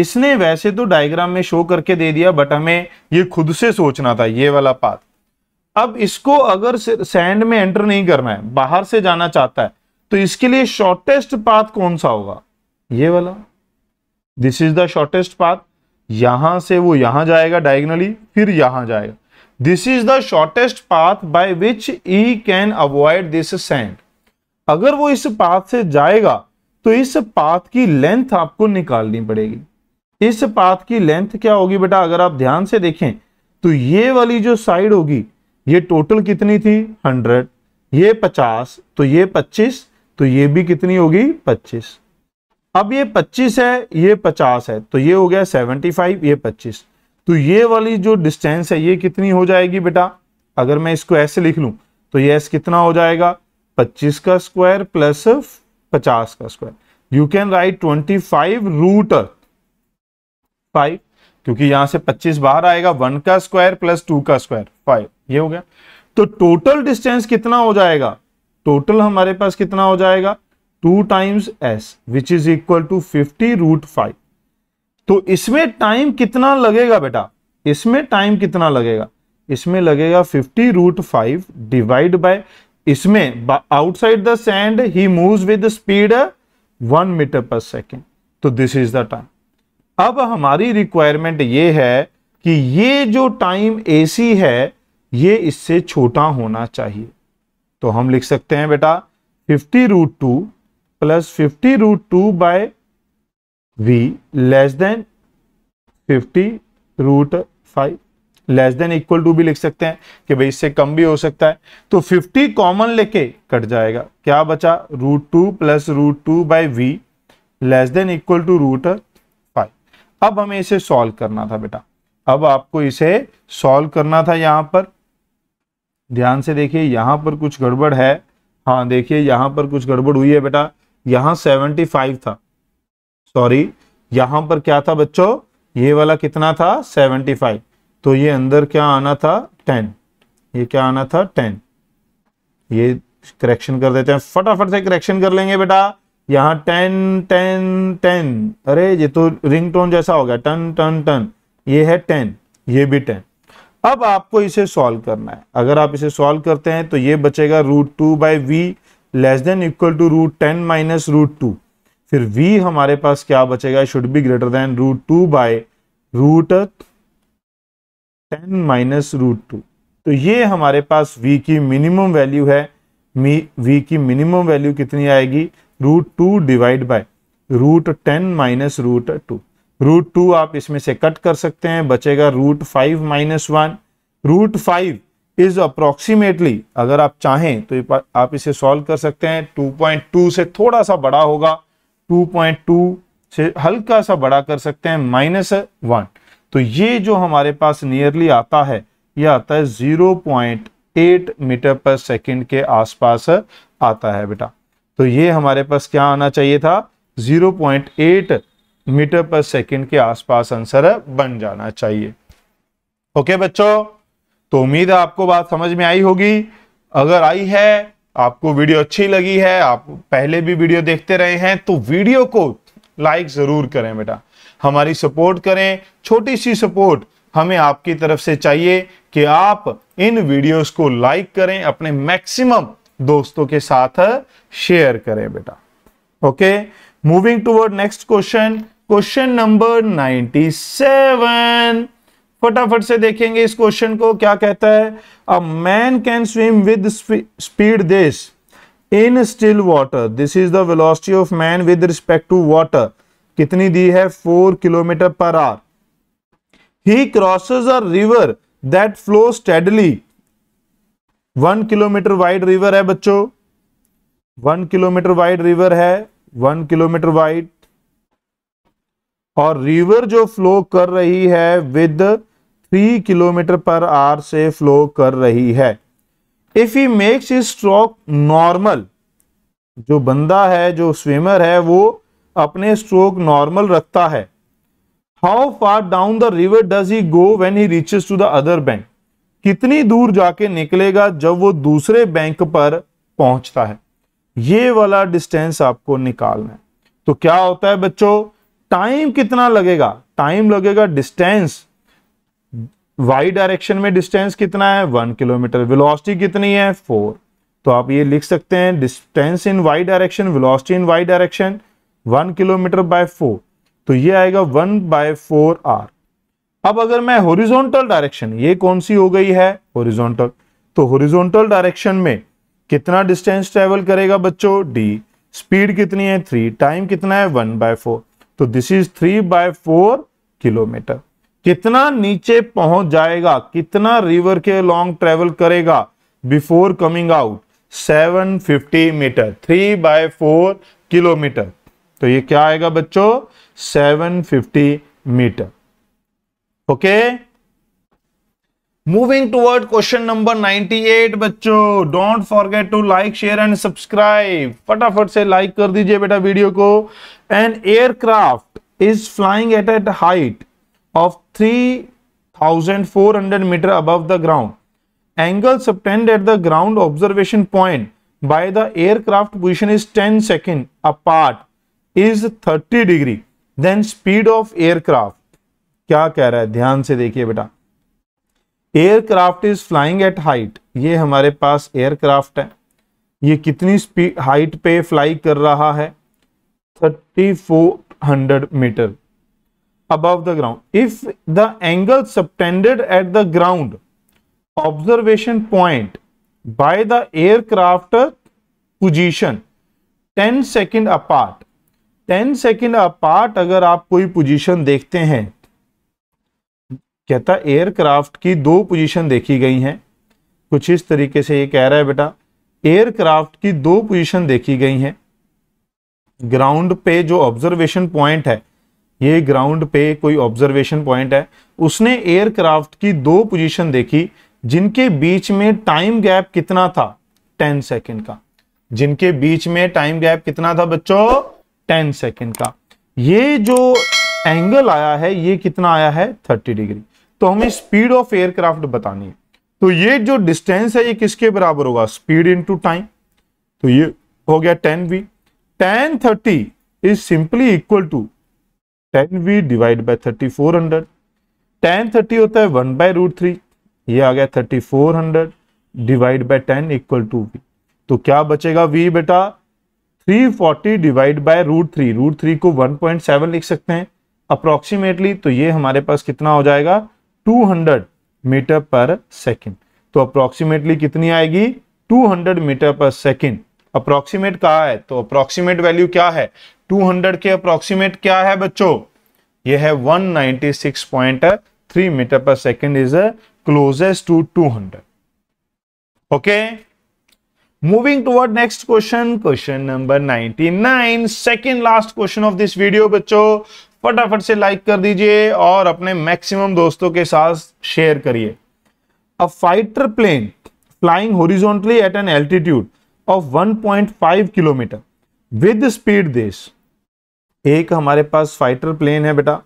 इसने वैसे तो डायग्राम में शो करके दे दिया बट हमें ये खुद से सोचना था ये वाला पाथ अब इसको अगर सैंड में एंटर नहीं करना है बाहर से जाना चाहता है तो इसके लिए शॉर्टेस्ट पाथ कौन सा होगा ये वाला this is the shortest path यहां से वो यहां जाएगा डायगनली फिर यहां जाएगा this is the shortest path by which he can avoid this sand अगर वो इस पाथ से जाएगा तो इस पाथ की लेंथ आपको निकालनी पड़ेगी इस पाथ की लेंथ क्या होगी बेटा अगर आप ध्यान से देखें तो ये वाली जो साइड होगी ये टोटल कितनी थी हंड्रेड ये पचास तो ये पच्चीस तो ये भी कितनी होगी पच्चीस अब ये पच्चीस है ये पचास है तो ये हो गया सेवेंटी फाइव ये पच्चीस तो ये वाली जो डिस्टेंस है ये कितनी हो जाएगी बेटा अगर मैं इसको ऐसे लिख लूं तो ये एस कितना हो जाएगा 25 का स्क्वायर प्लस 50 का square you can write twenty five root five क्योंकि यहां से 25 बाहर आएगा वन का स्क्वायर प्लस टू का स्क्वायर फाइव ये हो गया तो टोटल डिस्टेंस कितना हो जाएगा टोटल हमारे पास कितना हो जाएगा two times S which is equal to fifty root five तो इसमें टाइम कितना लगेगा बेटा इसमें टाइम कितना लगेगा इसमें लगेगा fifty root five divide by इसमें outside the sand he moves with speed one metre per second तो दिस इज द टाइम अब हमारी रिक्वायरमेंट ये है कि ये जो टाइम एसी है ये इससे छोटा होना चाहिए तो हम लिख सकते हैं बेटा fifty root two plus fifty root two by v less than 50 root five less than equal to भी लिख सकते हैं कि भाई इससे कम भी हो सकता है तो 50 कॉमन लेके कट जाएगा क्या बचा root two plus root two by V less than equal to root five अब हमें इसे सॉल्व करना था बेटा अब आपको इसे सॉल्व करना था यहां पर ध्यान से देखिए यहां पर कुछ गड़बड़ है हाँ देखिए यहां पर कुछ गड़बड़ हुई है बेटा यहां 75 था सॉरी यहां पर क्या था बच्चों ये वाला कितना था 75 तो ये अंदर क्या आना था 10 ये क्या आना था 10 ये करेक्शन कर देते हैं फटाफट से करेक्शन कर लेंगे बेटा यहाँ टेन टेन टेन अरे ये तो रिंग टोन जैसा हो गया टन टन टन ये है टेन ये भी टेन अब आपको इसे सॉल्व करना है अगर आप इसे सॉल्व करते हैं तो ये बचेगा root two by V less than equal to root ten minus root two फिर v हमारे पास क्या बचेगा should be greater than root two by root ten minus root two तो ये हमारे पास v की मिनिमम वैल्यू है v की मिनिमम वैल्यू कितनी आएगी root two divide by root ten minus root two root two आप इसमें से कट कर सकते हैं बचेगा root five minus one root five is approximately अगर आप चाहें तो आप इसे सॉल्व कर सकते हैं 2.2 से थोड़ा सा बड़ा होगा 2.2 से हल्का सा बड़ा कर सकते हैं माइनस वन तो ये जो हमारे पास नियरली आता है ये आता है zero point eight metre per second के आसपास आता है बेटा तो ये हमारे पास क्या आना चाहिए था zero point eight metre per second के आसपास आंसर बन जाना चाहिए ओके बच्चों तो उम्मीद है आपको बात समझ में आई होगी अगर आई है आपको वीडियो अच्छी लगी है आप पहले भी वीडियो देखते रहे हैं तो वीडियो को लाइक जरूर करें बेटा हमारी सपोर्ट करें छोटी सी सपोर्ट हमें आपकी तरफ से चाहिए कि आप इन वीडियोस को लाइक करें अपने मैक्सिमम दोस्तों के साथ शेयर करें बेटा okay moving toward next question question number 97 फटाफट से देखेंगे इस क्वेश्चन को क्या कहता है a man can swim with speed this in still water this is the velocity of man with respect to water कितनी दी है four kilometre per hour he crosses a river that flow steadily one kilometre wide river है बच्चों one kilometre wide river है one kilometre wide और river जो flow कर रही है with three kilometre per hour से फ्लो कर रही है if he makes his stroke normal जो बंदा है जो स्विमर है वो अपने स्ट्रोक नॉर्मल रखता है how far down the river does he go when he reaches to the other bank कितनी दूर जाके निकलेगा जब वो दूसरे बैंक पर पहुंचता है ये वाला डिस्टेंस आपको निकालना है तो क्या होता है बच्चों टाइम कितना लगेगा टाइम लगेगा डिस्टेंस वाई डायरेक्शन में डिस्टेंस कितना है वन किलोमीटर वेलोसिटी कितनी है फोर तो आप ये लिख सकते हैं distance in y direction velocity in y direction one kilometre by four तो ये आएगा वन बाय फोर आर अब अगर मैं होरिजोनटल डायरेक्शन ये कौन सी हो गई है होरिजोनटल तो होरिजोनटल डायरेक्शन में कितना डिस्टेंस ट्रेवल करेगा बच्चों डी स्पीड कितनी है थ्री टाइम कितना है वन बाय फोर तो this is three by four kilometre कितना नीचे पहुंच जाएगा कितना रिवर के लॉन्ग ट्रेवल करेगा before coming out 750 metre three by four kilometre तो ये क्या आएगा बच्चों 750 metre okay moving toward question number 98 बच्चों don't forget to like share and subscribe फटाफट से लाइक कर दीजिए बेटा वीडियो को an aircraft is flying at at height of 3,400 meter above the ground. Angle subtended at the ground observation point by the aircraft position is 10 second apart is 30 degree. Then speed of aircraft. क्या कह रहा है ध्यान से देखिए बेटा aircraft is flying at height ये हमारे पास एयरक्राफ्ट है ये कितनी स्पीड हाइट पे फ्लाई कर रहा है 3400 metre above the ground. If the angle subtended at the ground observation point by the aircraft position 10 second apart 10 second apart अगर आप कोई पोजिशन देखते हैं कहता एयरक्राफ्ट की दो पोजीशन देखी गई हैं कुछ इस तरीके से ये कह रहा है बेटा एयरक्राफ्ट की दो पोजीशन देखी गई हैं ग्राउंड पे जो ऑब्जर्वेशन पॉइंट है ये ग्राउंड पे कोई ऑब्जर्वेशन पॉइंट है उसने एयरक्राफ्ट की दो पोजीशन देखी जिनके बीच में टाइम गैप कितना था टेन सेकेंड का जिनके बीच में टाइम गैप कितना था बच्चों टेन सेकेंड का ये जो एंगल आया है ये कितना आया है थर्टी डिग्री तो हमें स्पीड ऑफ एयरक्राफ्ट बतानी है तो ये जो डिस्टेंस है ये किसके बराबर होगा स्पीड इन टाइम तो ये हो गया ten v ten thirty is simply equal to ten v divide by thirty four hundred ten thirty होता है वन बाय रूट थ्री ये आ गया thirty four hundred divide by ten equal to v तो क्या बचेगा वी बेटा three forty divide by root three root three को वन पॉइंट सेवन लिख सकते हैं अप्रोक्सीमेटली तो ये हमारे पास कितना हो जाएगा two hundred metre per second तो अप्रोक्सीमेटली कितनी आएगी two hundred metre per second approximate कहा है तो अप्रोक्सीमेट वैल्यू क्या है 200 के अप्रोक्सीमेट क्या है बच्चों यह है 196.3 metre per second is closest to 200 okay moving toward next question question number 99 second last question of this video बच्चों फटाफट से लाइक कर दीजिए और अपने मैक्सिमम दोस्तों के साथ शेयर करिए a fighter plane flying horizontally at an altitude of 1.5 kilometre with speed this एक हमारे पास फाइटर प्लेन है बेटा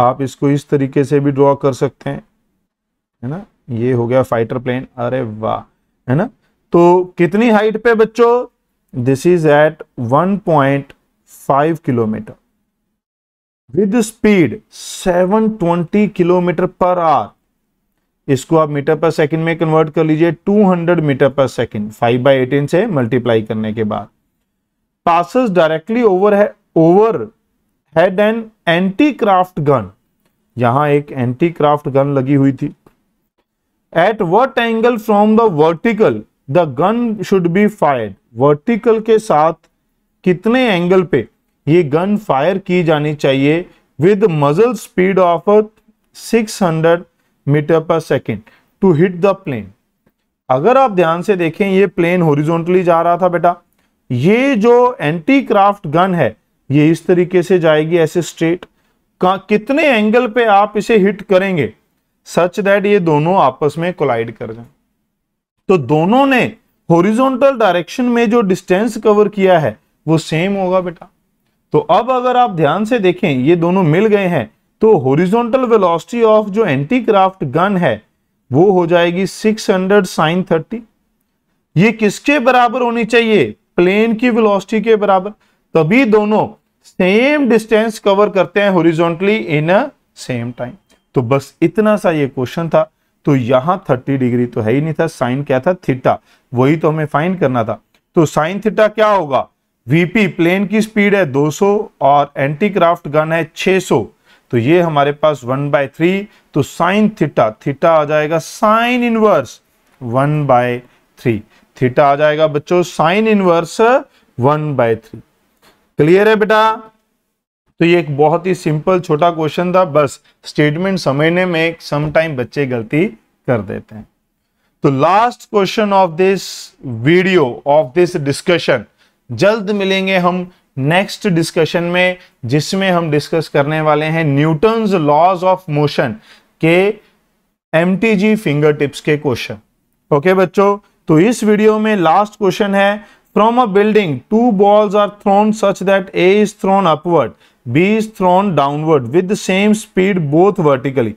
आप इसको इस तरीके से भी ड्रॉ कर सकते हैं है ना ये हो गया फाइटर प्लेन अरे वाह है ना तो कितनी हाइट पे बच्चों this is at 1.5 kilometre with speed 720 kilometre per hour इसको आप मीटर पर सेकंड में कन्वर्ट कर लीजिए 200 metre per second 5 by eighteen से मल्टीप्लाई करने के बाद पासस डायरेक्टली ओवर है overhead an anti aircraft gun यहां एक एंटी क्राफ्ट गन लगी हुई थी at what angle from the vertical the gun should be fire vertical के साथ कितने एंगल पे ये गन फायर की जानी चाहिए with muzzle speed of six hundred metre per second to hit the plane अगर आप ध्यान से देखें ये प्लेन होरिजोनटली जा रहा था बेटा ये जो एंटी क्राफ्ट गन है ये इस तरीके से जाएगी ऐसे स्ट्रेट का कितने एंगल पे आप इसे हिट करेंगे सच दैट ये दोनों आपस में कोलाइड कर जाए तो दोनों ने हॉरिजॉन्टल डायरेक्शन में जो डिस्टेंस कवर किया है वो सेम होगा बेटा तो अब अगर आप ध्यान से देखें ये दोनों मिल गए हैं तो हॉरिजॉन्टल वेलोसिटी ऑफ जो एंटी क्राफ्ट गन है वो हो जाएगी 600 हंड्रेड साइन थर्टी ये किसके बराबर होनी चाहिए प्लेन की वेलोसिटी के बराबर तभी दोनों सेम डिस्टेंस कवर करते हैं horizontally in a same time तो बस इतना सा ये क्वेश्चन था तो यहां 30 डिग्री तो है ही नहीं था साइन क्या था थीटा वही तो हमें फाइन करना था तो साइन थीटा क्या होगा वीपी प्लेन की स्पीड है 200 और एंटी क्राफ्ट गन है 600 तो ये हमारे पास वन बाय थ्री तो साइन थीटा थीटा आ जाएगा sine inverse one by three theta आ जाएगा बच्चों sine inverse one by three clear है बेटा तो ये एक बहुत ही सिंपल छोटा क्वेश्चन था बस स्टेटमेंट समझने में एक समटाइम बच्चे गलती कर देते हैं तो last question of this video of this discussion जल्द मिलेंगे हम नेक्स्ट डिस्कशन में जिसमें हम डिस्कस करने वाले हैं न्यूटन लॉज ऑफ मोशन के एम फिंगर टिप्स के क्वेश्चन ओके बच्चों तो इस वीडियो में लास्ट क्वेश्चन है From a building, two balls are thrown such that A is thrown upward, B is thrown downward with the same speed both vertically.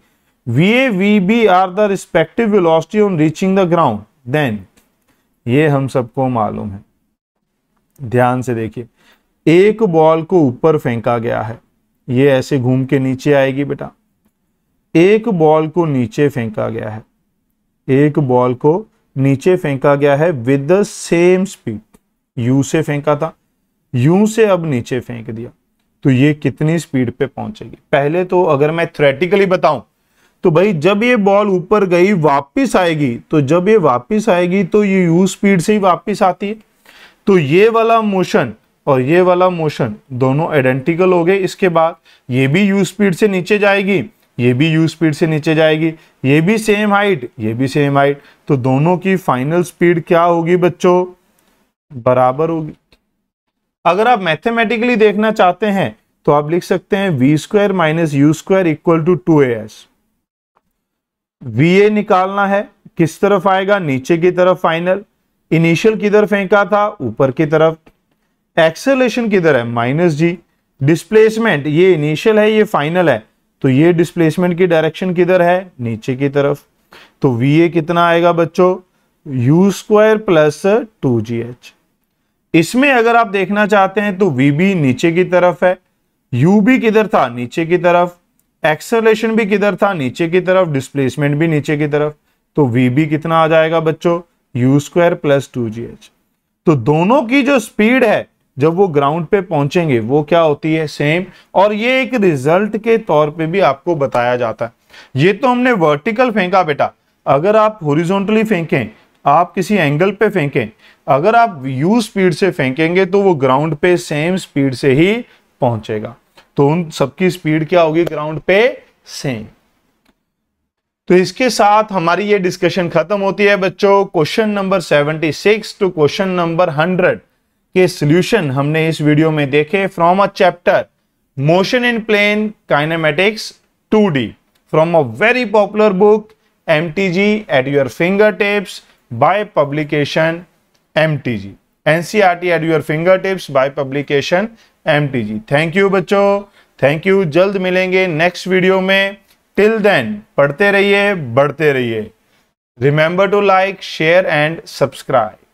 VA, VB are the respective velocity on reaching the ground. Then, ये हम सबको मालूम है ध्यान से देखिए एक ball को ऊपर फेंका गया है ये ऐसे घूम के नीचे आएगी बेटा एक बॉल को नीचे फेंका गया है एक बॉल को नीचे फेंका गया है with the same speed u से फेंका था यू से अब नीचे फेंक दिया तो ये कितनी स्पीड पे पहुंचेगी पहले तो अगर मैं थ्रेटिकली बताऊं तो भाई जब ये बॉल ऊपर गई वापस आएगी तो जब ये वापस आएगी तो ये यू स्पीड से ही वापस आती है तो ये वाला मोशन और ये वाला मोशन दोनों आइडेंटिकल हो गए इसके बाद ये भी यू स्पीड से नीचे जाएगी ये भी यू स्पीड से नीचे जाएगी ये भी सेम हाइट ये भी सेम हाइट तो दोनों की फाइनल स्पीड क्या होगी बच्चों बराबर होगी अगर आप मैथमेटिकली देखना चाहते हैं तो आप लिख सकते हैं v square minus u square equal to two a s v a निकालना है किस तरफ आएगा नीचे की तरफ फाइनल इनिशियल किधर फेंका था ऊपर की तरफ एक्सेलेशन किधर है माइनस जी डिस्प्लेसमेंट ये इनिशियल है ये फाइनल है तो ये डिस्प्लेसमेंट की डायरेक्शन किधर है नीचे की तरफ तो वी ए कितना आएगा बच्चों u square plus two g h इसमें अगर आप देखना चाहते हैं तो वी नीचे की तरफ है यू बी किधर था नीचे की तरफ एक्सलेशन भी किधर था नीचे की तरफ डिस्प्लेसमेंट भी नीचे की तरफ तो वी कितना आ जाएगा बच्चों u square plus two g h तो दोनों की जो स्पीड है जब वो ग्राउंड पे पहुंचेंगे वो क्या होती है सेम और ये एक रिजल्ट के तौर पे भी आपको बताया जाता है ये तो हमने वर्टिकल फेंका बेटा अगर आप होरिजोनटली फेंकें आप किसी एंगल पे फेंकें अगर आप यू स्पीड से फेंकेंगे तो वो ग्राउंड पे सेम स्पीड से ही पहुंचेगा तो उन सबकी स्पीड क्या होगी ग्राउंड पे सेम तो इसके साथ हमारी ये डिस्कशन खत्म होती है बच्चों question number 76 to question number 100 के सोल्यूशन हमने इस वीडियो में देखे from a chapter motion in plane a 2D popular book M T G at your fingertips by publication MTG. NCRT at your fingertips by publication MTG. Thank you बच्चों thank you जल्द मिलेंगे next video में till then पढ़ते रहिए बढ़ते रहिए remember to like share and subscribe